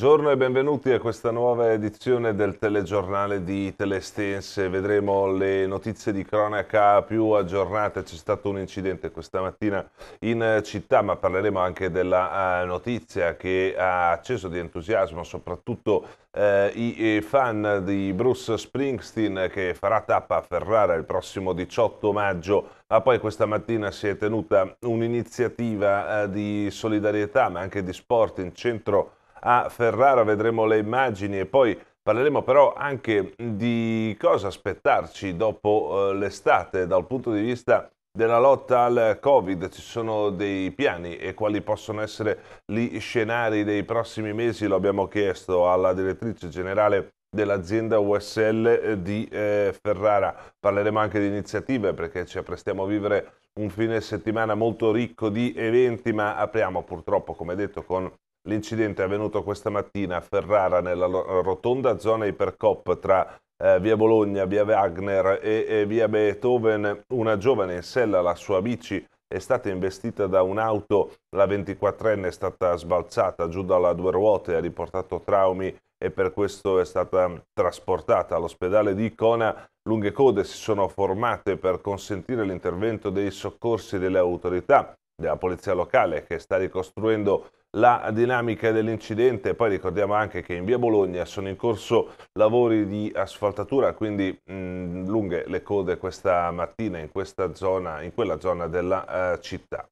Buongiorno e benvenuti a questa nuova edizione del telegiornale di Telestense. Vedremo le notizie di cronaca più aggiornate. C'è stato un incidente questa mattina in città, ma parleremo anche della eh, notizia che ha acceso di entusiasmo soprattutto eh, i fan di Bruce Springsteen che farà tappa a Ferrara il prossimo 18 maggio ma poi questa mattina si è tenuta un'iniziativa eh, di solidarietà ma anche di sport in centro a Ferrara, vedremo le immagini e poi parleremo però anche di cosa aspettarci dopo eh, l'estate dal punto di vista della lotta al Covid, ci sono dei piani e quali possono essere gli scenari dei prossimi mesi, lo abbiamo chiesto alla direttrice generale dell'azienda USL di eh, Ferrara. Parleremo anche di iniziative perché ci apprestiamo a vivere un fine settimana molto ricco di eventi, ma apriamo purtroppo, come detto, con L'incidente è avvenuto questa mattina a Ferrara nella rotonda zona Ipercop tra eh, via Bologna, via Wagner e, e, via Beethoven. Una giovane in sella, la sua bici, è stata investita da un'auto. La 24enne è stata sbalzata giù dalla due ruote, ha riportato traumi e per questo è stata trasportata all'ospedale di Icona. Lunghe code si sono formate per consentire l'intervento dei soccorsi delle autorità, della polizia locale che sta ricostruendo la dinamica dell'incidente. Poi ricordiamo anche che in via Bologna sono in corso lavori di asfaltatura, quindi mh, mm, lunghe le code questa mattina in, questa zona, in quella zona della eh, città.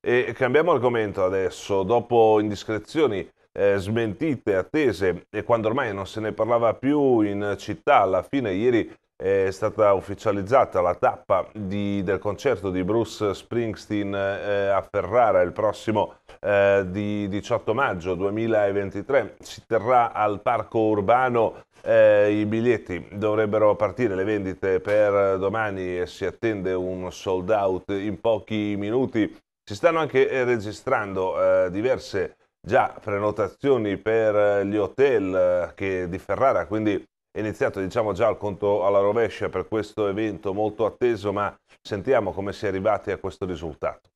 E cambiamo argomento adesso, dopo indiscrezioni eh, smentite, attese e quando ormai non se ne parlava più in città, alla fine ieri è stata ufficializzata la tappa di, del concerto di Bruce Springsteen eh, a Ferrara il prossimo eh, 18 maggio 2023. Si terrà al parco urbano eh, I biglietti dovrebbero partire le vendite per domani e si attende un sold out in pochi minuti. Si stanno anche eh, registrando eh, diverse già prenotazioni per eh, gli hotel che, di Ferrara, quindi è iniziato diciamo già al conto alla rovescia per questo evento molto atteso, ma sentiamo come si è arrivati a questo risultato.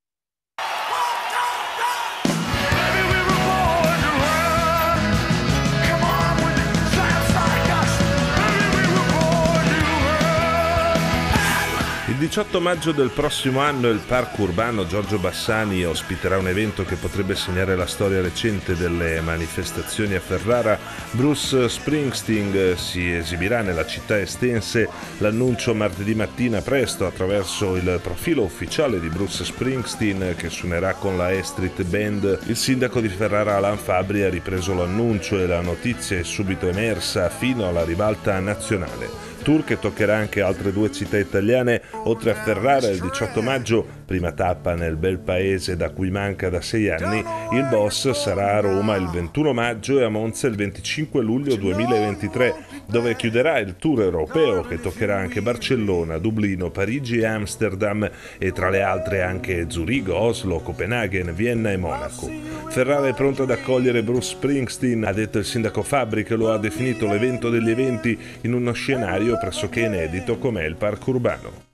18 maggio del prossimo anno il Parco Urbano Giorgio Bassani ospiterà un evento che potrebbe segnare la storia recente delle manifestazioni a Ferrara. Bruce Springsteen eh, si esibirà nella città estense. L'annuncio martedì mattina presto attraverso il profilo ufficiale di Bruce Springsteen che suonerà con la E Street Band. Il sindaco di Ferrara Alan Fabri ha ripreso l'annuncio e la notizia è subito emersa fino alla ribalta nazionale. Tour che toccherà anche altre due città italiane, oltre a Ferrara il 18 maggio, prima tappa nel bel paese da cui manca da sei anni, il boss sarà a Roma il 21 maggio e a Monza il 25 luglio 2023 dove chiuderà il tour europeo che toccherà anche Barcellona, Dublino, Parigi e Amsterdam e tra le altre anche Zurigo, Oslo, Copenaghen, Vienna e Monaco. Ferrara è pronta ad accogliere Bruce Springsteen, ha detto il sindaco Fabri che lo ha definito l'evento degli eventi in uno scenario pressoché inedito com'è il parco urbano.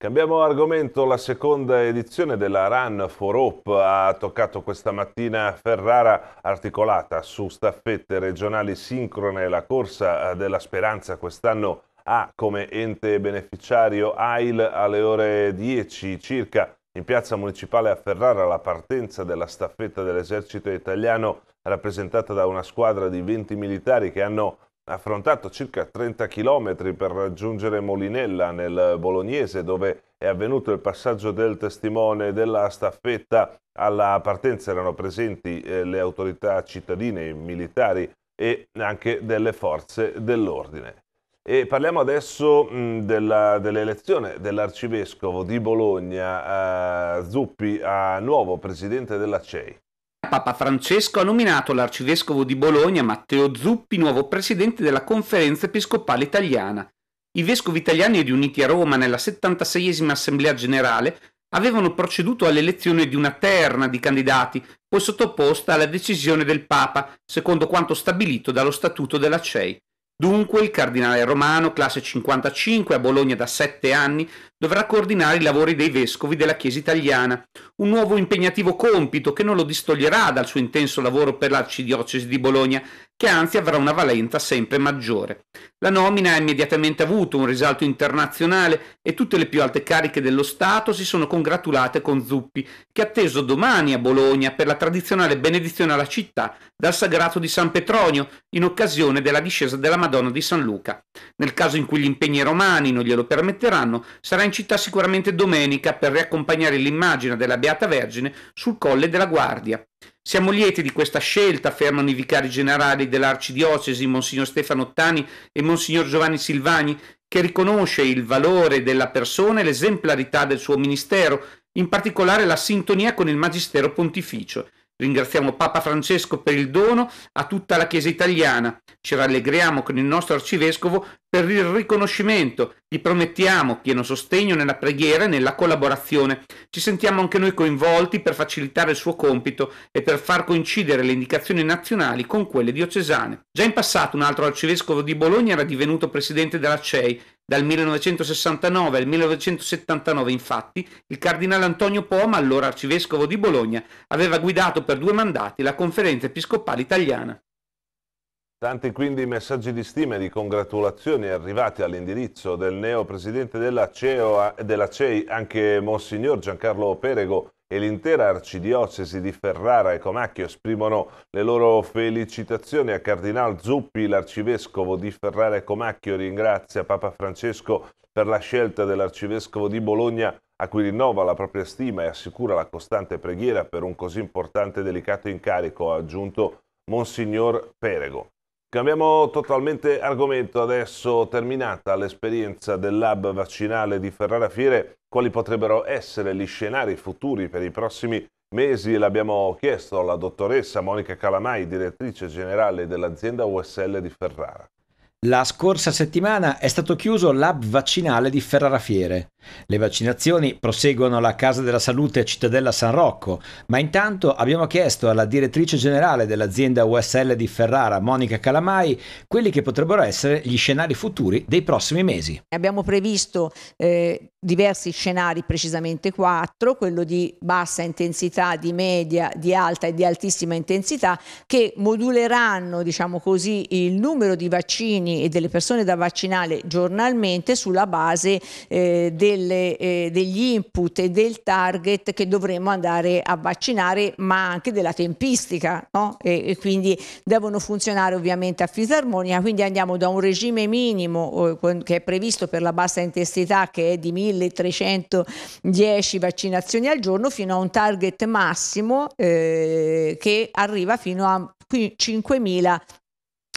Cambiamo argomento, la seconda edizione della Run for Hope ha toccato questa mattina Ferrara articolata su staffette regionali sincrone la corsa eh, della speranza quest'anno ha come ente beneficiario AIL alle ore 10 circa in piazza municipale a Ferrara la partenza della staffetta dell'esercito italiano rappresentata da una squadra di 20 militari che hanno affrontato circa 30 km per raggiungere Molinella nel Bolognese dove è avvenuto il passaggio del testimone della staffetta alla partenza erano presenti eh, le autorità cittadine, i militari e anche delle forze dell'ordine. E parliamo adesso dell'elezione dell dell'arcivescovo di Bologna, eh, Zuppi, a nuovo presidente della CEI. Papa Francesco ha nominato l'arcivescovo di Bologna Matteo Zuppi nuovo presidente della Conferenza Episcopale Italiana. I vescovi italiani riuniti a Roma nella 76esima Assemblea Generale avevano proceduto all'elezione di una terna di candidati, poi sottoposta alla decisione del Papa, secondo quanto stabilito dallo Statuto della CEI. Dunque il cardinale romano, classe 55, a Bologna da sette anni, dovrà coordinare i lavori dei vescovi della Chiesa italiana, un nuovo impegnativo compito che non lo distoglierà dal suo intenso lavoro per l'arcidiocesi di Bologna, che anzi avrà una valenza sempre maggiore. La nomina ha immediatamente avuto un risalto internazionale e tutte le più alte cariche dello Stato si sono congratulate con Zuppi, che è atteso domani a Bologna per la tradizionale benedizione alla città dal sagrato di San Petronio in occasione della discesa della Madonna di San Luca. Nel caso in cui gli impegni romani non glielo permetteranno, sarà in città sicuramente domenica per riaccompagnare l'immagine della Beata Vergine sul Colle della Guardia. Siamo lieti di questa scelta, affermano i vicari generali dell'Arcidiocesi, Monsignor Stefano Ottani e Monsignor Giovanni Silvani, che riconosce il valore della persona e l'esemplarità del suo ministero, in particolare la sintonia con il Magistero Pontificio Ringraziamo Papa Francesco per il dono a tutta la Chiesa italiana. Ci rallegriamo con il nostro arcivescovo per il riconoscimento. Gli promettiamo pieno sostegno nella preghiera e nella collaborazione. Ci sentiamo anche noi coinvolti per facilitare il suo compito e per far coincidere le indicazioni nazionali con quelle diocesane. Già in passato un altro arcivescovo di Bologna era divenuto presidente della CEI dal 1969 al 1979, infatti, il cardinale Antonio Poma, allora arcivescovo di Bologna, aveva guidato per due mandati la conferenza episcopale italiana. Tanti quindi messaggi di stima e di congratulazioni arrivati all'indirizzo del neo presidente della, CEO, della CEI, anche Monsignor Giancarlo Perego, e l'intera arcidiocesi di Ferrara e Comacchio esprimono le loro felicitazioni a Cardinal Zuppi, l'arcivescovo di Ferrara e Comacchio ringrazia Papa Francesco per la scelta dell'arcivescovo di Bologna a cui rinnova la propria stima e assicura la costante preghiera per un così importante e delicato incarico, ha aggiunto Monsignor Perego. Cambiamo totalmente argomento adesso, terminata l'esperienza del lab vaccinale di Ferrara Fiere, quali potrebbero essere gli scenari futuri per i prossimi mesi l'abbiamo chiesto alla dottoressa Monica Calamai, direttrice generale dell'azienda USL di Ferrara. La scorsa settimana è stato chiuso l'hub vaccinale di Ferrara Fiere. Le vaccinazioni proseguono alla Casa della Salute Cittadella San Rocco, ma intanto abbiamo chiesto alla direttrice generale dell'azienda USL di Ferrara, Monica Calamai, quelli che potrebbero essere gli scenari futuri dei prossimi mesi. Abbiamo previsto eh, diversi scenari, precisamente quattro, quello di bassa intensità, di media, di alta e di altissima intensità, che moduleranno, diciamo così, il numero di vaccini vaccini e delle persone da vaccinare giornalmente sulla base eh, delle, eh, degli input e del target che dovremmo andare a vaccinare, ma anche della tempistica. No? E, e, quindi devono funzionare ovviamente a fisarmonia. Quindi andiamo da un regime minimo eh, che è previsto per la bassa intensità, che è di 1310 vaccinazioni al giorno, fino a un target massimo eh, che arriva fino a 5.000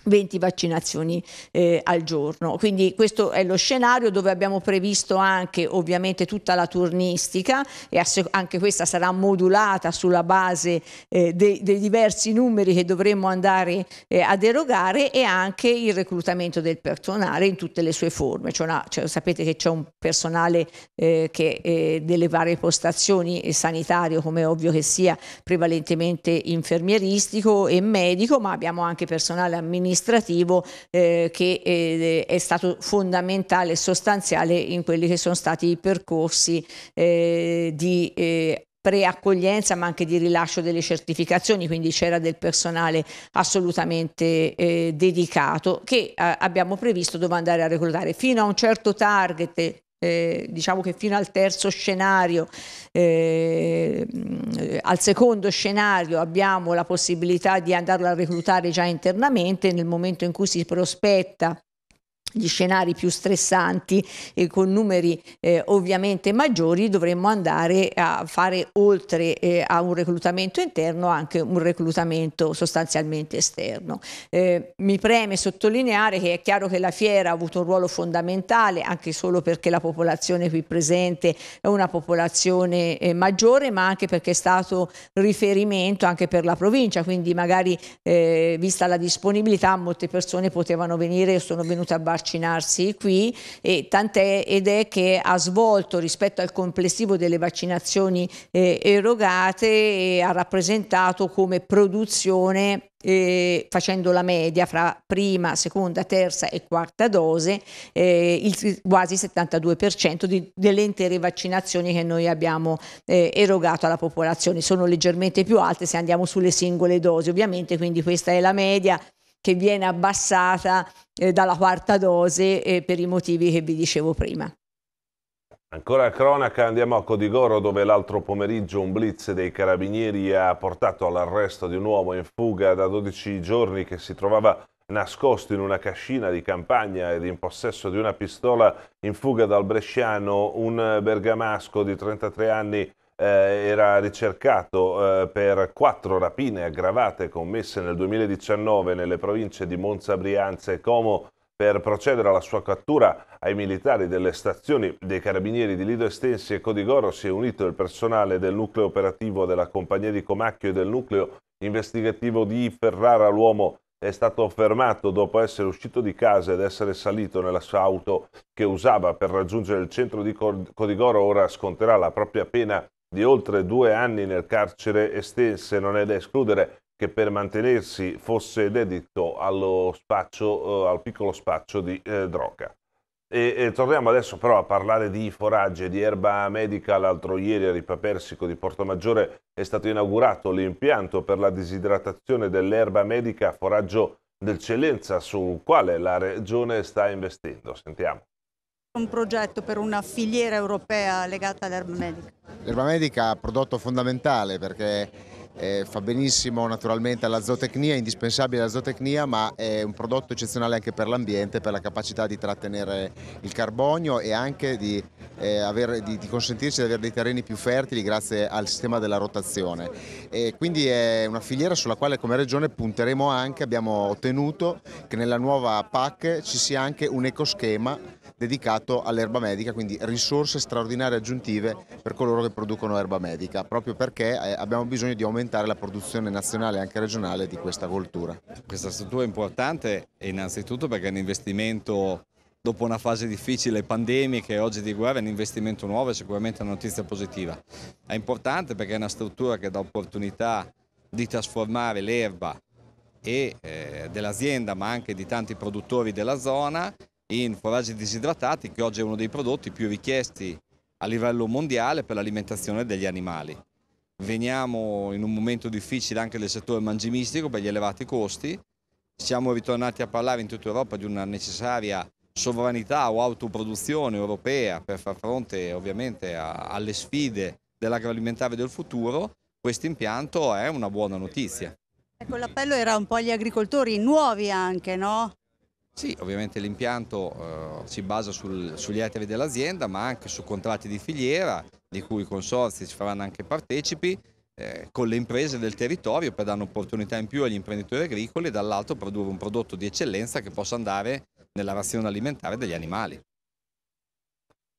20 vaccinazioni eh, al giorno. Quindi questo è lo scenario dove abbiamo previsto anche ovviamente tutta la turnistica e anche questa sarà modulata sulla base eh, dei, dei, diversi numeri che dovremmo andare eh, ad erogare e anche il reclutamento del personale in tutte le sue forme. Cioè una, cioè, sapete che c'è un personale eh, che, eh, delle varie postazioni eh, sanitario come ovvio che sia prevalentemente infermieristico e medico ma abbiamo anche personale amministrativo amministrativo eh, che eh, è stato fondamentale e sostanziale in quelli che sono stati i percorsi eh, di eh, preaccoglienza ma anche di rilascio delle certificazioni, quindi c'era del personale assolutamente eh, dedicato che eh, abbiamo previsto dove andare a reclutare fino a un certo target eh, diciamo che fino al terzo scenario, eh, al secondo scenario abbiamo la possibilità di andarlo a reclutare già internamente nel momento in cui si prospetta gli scenari più stressanti e eh, con numeri eh, ovviamente maggiori dovremmo andare a fare oltre eh, a un reclutamento interno anche un reclutamento sostanzialmente esterno. Eh, mi preme sottolineare che è chiaro che la fiera ha avuto un ruolo fondamentale anche solo perché la popolazione qui presente è una popolazione eh, maggiore ma anche perché è stato riferimento anche per la provincia quindi magari eh, vista la disponibilità molte persone potevano venire sono venute a Barcellona vaccinarsi qui e tant'è ed è che ha svolto rispetto al complessivo delle vaccinazioni eh, erogate e ha rappresentato come produzione eh, facendo la media fra prima, seconda, terza e quarta dose, eh, il, quasi 72% di, delle intere vaccinazioni che noi abbiamo eh, erogato alla popolazione. Sono leggermente più alte se andiamo sulle singole dosi, ovviamente, quindi questa è la media che viene abbassata eh, dalla quarta dose eh, per i motivi che vi dicevo prima. Ancora cronaca, andiamo a Codigoro dove l'altro pomeriggio un blitz dei carabinieri ha portato all'arresto di un uomo in fuga da 12 giorni che si trovava nascosto in una cascina di campagna ed in possesso di una pistola in fuga dal Bresciano, un bergamasco di 33 anni eh, era ricercato eh, per quattro rapine aggravate commesse nel 2019 nelle province di Monza, Brianza e Como per procedere alla sua cattura ai militari delle stazioni dei carabinieri di Lido Estensi e Codigoro si è unito il personale del nucleo operativo della compagnia di Comacchio e del nucleo investigativo di Ferrara. L'uomo è stato fermato dopo essere uscito di casa ed essere salito nella sua auto che usava per raggiungere il centro di Codigoro. Ora sconterà la propria pena di oltre due anni nel carcere estense, non è da escludere che per mantenersi fosse dedito allo spaccio, eh, al piccolo spaccio di eh, droga. E, e, torniamo adesso però a parlare di foraggi e di erba medica. L'altro ieri a Ripapersico di Portomaggiore è stato inaugurato l'impianto per la disidratazione dell'erba medica a foraggio d'eccellenza sul quale la regione sta investendo. Sentiamo un progetto per una filiera europea legata all'erba medica? L'erba medica è un prodotto fondamentale perché eh, fa benissimo naturalmente alla zootecnia, è indispensabile alla zootecnia, ma è un prodotto eccezionale anche per l'ambiente, per la capacità di trattenere il carbonio e anche di, eh, avere, di, di, consentirci di avere dei terreni più fertili grazie al sistema della rotazione. E quindi è una filiera sulla quale come regione punteremo anche, abbiamo ottenuto che nella nuova PAC ci sia anche un ecoschema dedicato all'erba medica, quindi risorse straordinarie aggiuntive per coloro che producono erba medica, proprio perché eh, abbiamo bisogno di aumentare la produzione nazionale e anche regionale di questa coltura. Questa struttura è importante innanzitutto perché è un investimento dopo una fase difficile pandemica e oggi di guerra è un investimento nuovo e sicuramente una notizia positiva. È importante perché è una struttura che dà opportunità di trasformare l'erba e eh, dell'azienda ma anche di tanti produttori della zona in foraggi disidratati, che oggi è uno dei prodotti più richiesti a livello mondiale per l'alimentazione degli animali. Veniamo in un momento difficile anche del settore mangimistico per gli elevati costi, siamo ritornati a parlare in tutta Europa di una necessaria sovranità o autoproduzione europea per far fronte ovviamente a, alle sfide dell'agroalimentare del futuro, questo impianto è una buona notizia. Ecco, l'appello era un po' agli agricoltori nuovi anche, no? Sì, ovviamente l'impianto eh, si basa sul, sugli ettari dell'azienda, ma anche su contratti di filiera, di cui i consorzi ci faranno anche partecipi, eh, con le imprese del territorio per dare un'opportunità in più agli imprenditori agricoli e dall'altro produrre un prodotto di eccellenza che possa andare nella razione alimentare degli animali.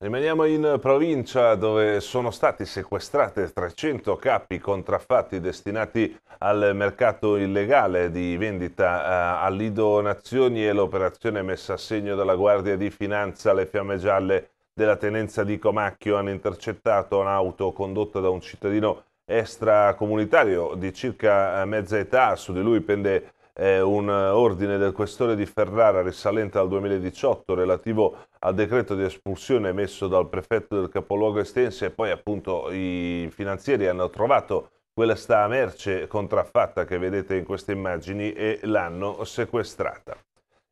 Rimaniamo in provincia dove sono stati sequestrati 300 capi contraffatti destinati al mercato illegale di vendita eh, a Lido Nazioni e l'operazione messa a segno dalla Guardia di Finanza alle Fiamme Gialle della tenenza di Comacchio hanno intercettato un'auto condotta da un cittadino extracomunitario di circa eh, mezza età, su di lui pende è un eh, ordine del questore di Ferrara risalente al 2018 relativo al decreto di espulsione emesso dal prefetto del capoluogo estense e poi appunto i finanzieri hanno trovato quella sta merce contraffatta che vedete in queste immagini e l'hanno sequestrata.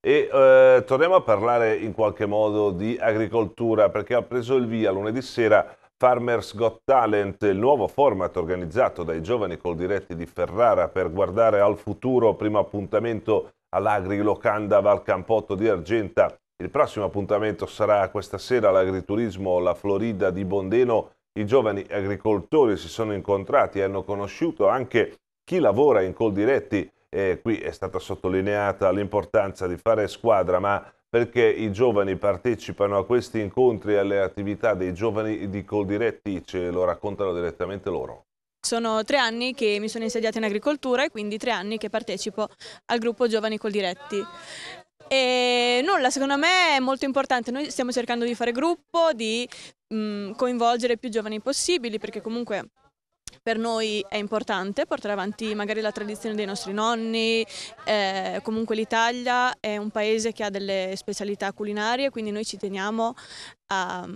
E eh, torniamo a parlare in qualche modo di agricoltura perché ha preso il via lunedì sera Farmers Got Talent, il nuovo format organizzato dai giovani col diretti di Ferrara per guardare al futuro, primo appuntamento all'Agri Locanda Val Campotto di Argenta. Il prossimo appuntamento sarà questa sera all'agriturismo La Florida di Bondeno. I giovani agricoltori si sono incontrati e hanno conosciuto anche chi lavora in col diretti. E qui è stata sottolineata l'importanza di fare squadra, ma perché i giovani partecipano a questi incontri e alle attività dei giovani di Coldiretti, ce lo raccontano direttamente loro. Sono tre anni che mi sono insediata in agricoltura e quindi tre anni che partecipo al gruppo Giovani Coldiretti. E nulla, secondo me è molto importante, noi stiamo cercando di fare gruppo, di mh, coinvolgere più giovani possibili perché comunque per noi è importante portare avanti magari la tradizione dei nostri nonni, eh, comunque l'Italia è un paese che ha delle specialità culinarie, quindi noi ci teniamo a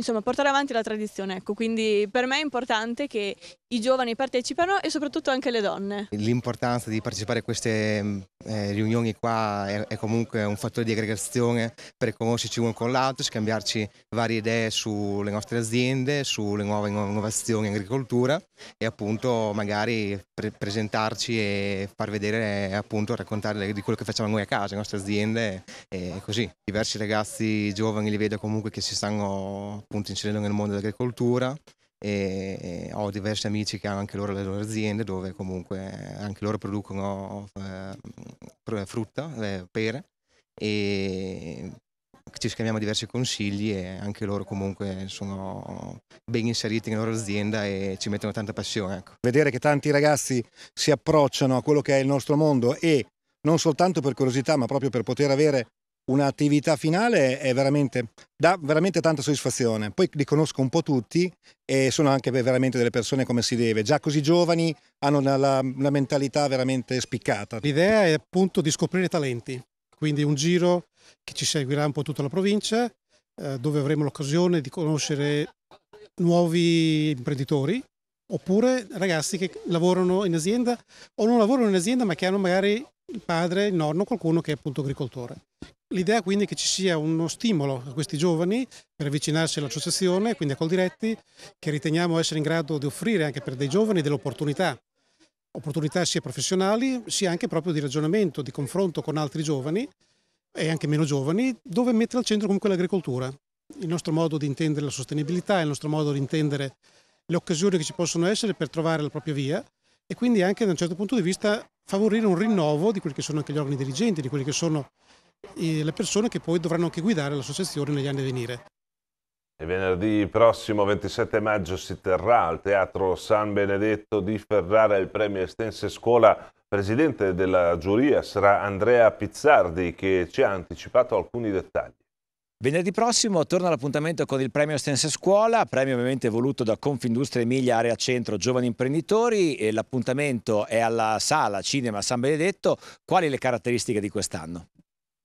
insomma, portare avanti la tradizione. Ecco, quindi per me è importante che i giovani partecipano e soprattutto anche le donne. L'importanza di partecipare a queste eh, riunioni qua è, è, comunque un fattore di aggregazione per conoscerci uno con l'altro, scambiarci varie idee sulle nostre aziende, sulle nuove innovazioni in agricoltura e appunto magari pre presentarci e far vedere appunto raccontare di quello che facciamo noi a casa, le nostre aziende e, e così. Diversi ragazzi giovani li vedo comunque che si stanno appunto inserendo nel mondo dell'agricoltura e, ho diversi amici che hanno anche loro le loro aziende dove comunque anche loro producono eh, frutta, eh, pere e ci scambiamo diversi consigli e anche loro comunque sono ben inseriti nella loro azienda e ci mettono tanta passione. Ecco. Vedere che tanti ragazzi si approcciano a quello che è il nostro mondo e non soltanto per curiosità ma proprio per poter avere un'attività finale è veramente, dà veramente tanta soddisfazione. Poi li conosco un po' tutti e sono anche veramente delle persone come si deve. Già così giovani hanno una, una mentalità veramente spiccata. L'idea è appunto di scoprire talenti, quindi un giro che ci seguirà un po' tutta la provincia, eh, dove avremo l'occasione di conoscere nuovi imprenditori oppure ragazzi che lavorano in azienda o non lavorano in azienda ma che hanno magari il padre, il nonno, qualcuno che è appunto agricoltore. L'idea quindi è che ci sia uno stimolo a questi giovani per avvicinarsi all'associazione, quindi a Coldiretti, che riteniamo essere in grado di offrire anche per dei giovani delle opportunità, opportunità sia professionali sia anche proprio di ragionamento, di confronto con altri giovani e anche meno giovani, dove mettere al centro comunque l'agricoltura, il nostro modo di intendere la sostenibilità, il nostro modo di intendere le occasioni che ci possono essere per trovare la propria via e quindi anche da un certo punto di vista favorire un rinnovo di quelli che sono anche gli organi dirigenti, di quelle che sono eh, le persone che poi dovranno anche guidare l'associazione negli anni a venire. E venerdì prossimo 27 maggio si terrà al Teatro San Benedetto di Ferrara il premio Estense Scuola. Presidente della giuria sarà Andrea Pizzardi che ci ha anticipato alcuni dettagli. Venerdì prossimo torna l'appuntamento con il premio Stense Scuola, premio ovviamente voluto da Confindustria Emilia Area Centro Giovani Imprenditori l'appuntamento è alla sala Cinema San Benedetto. Quali le caratteristiche di quest'anno?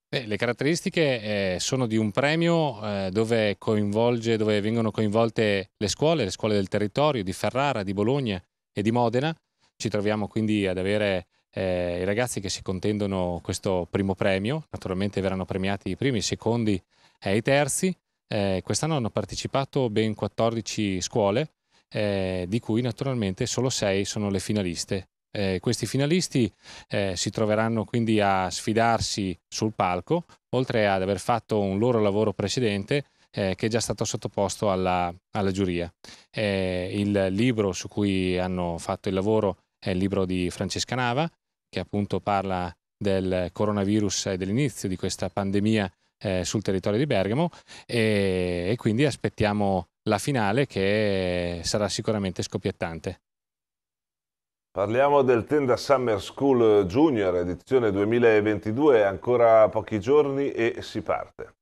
Eh, le caratteristiche eh, sono di un premio eh, dove, dove vengono coinvolte le scuole, le scuole del territorio di Ferrara, di Bologna e di Modena. Ci troviamo quindi ad avere eh, i ragazzi che si contendono questo primo premio, naturalmente verranno premiati i primi, i secondi è ai terzi. Eh, quest'anno hanno partecipato ben 14 scuole, eh, di cui naturalmente solo 6 sono le finaliste. Eh, questi finalisti eh, si troveranno quindi a sfidarsi sul palco, oltre ad aver fatto un loro lavoro precedente eh, che è già stato sottoposto alla, alla giuria. Eh, il libro su cui hanno fatto il lavoro è il libro di Francesca Nava, che appunto parla del coronavirus e dell'inizio di questa pandemia eh, sul territorio di Bergamo e, e quindi aspettiamo la finale che sarà sicuramente scoppiettante. Parliamo del Tenda Summer School Junior, edizione 2022, ancora pochi giorni e si parte.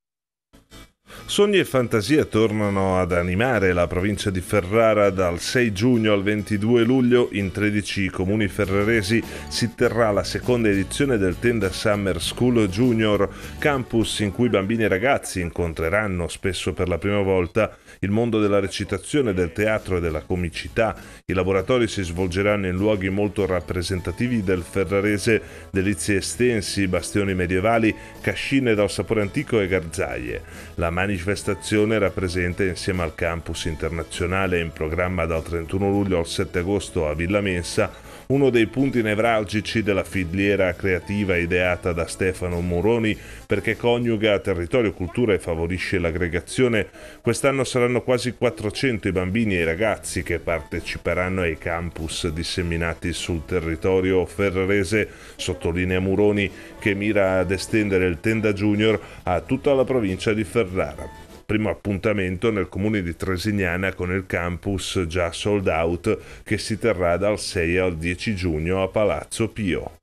Sogni e fantasie tornano ad animare la provincia di Ferrara dal 6 giugno al 22 luglio in 13 comuni ferraresi si terrà la seconda edizione del Tenda Summer School Junior, campus in cui bambini e ragazzi incontreranno spesso per la prima volta il mondo della recitazione, del teatro e della comicità. I laboratori si svolgeranno in luoghi molto rappresentativi del ferrarese, delizie estensi, bastioni medievali, cascine dal sapore antico e garzaie. La manifestazione rappresenta insieme al campus internazionale in programma dal 31 luglio al 7 agosto a Villa Mensa uno dei punti nevralgici della filiera creativa ideata da Stefano Moroni perché coniuga territorio, e cultura e favorisce l'aggregazione. Quest'anno saranno saranno quasi 400 i bambini e i ragazzi che parteciperanno ai campus disseminati sul territorio ferrarese, sottolinea Muroni, che mira ad estendere il Tenda Junior a tutta la provincia di Ferrara primo appuntamento nel comune di Tresignana con il campus già sold out che si terrà dal 6 al 10 giugno a Palazzo Pio.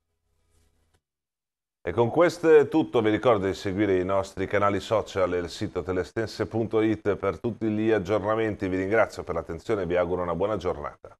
E con questo è tutto, vi ricordo di seguire i nostri canali social e il sito telestense.it per tutti gli aggiornamenti, vi ringrazio per l'attenzione e vi auguro una buona giornata.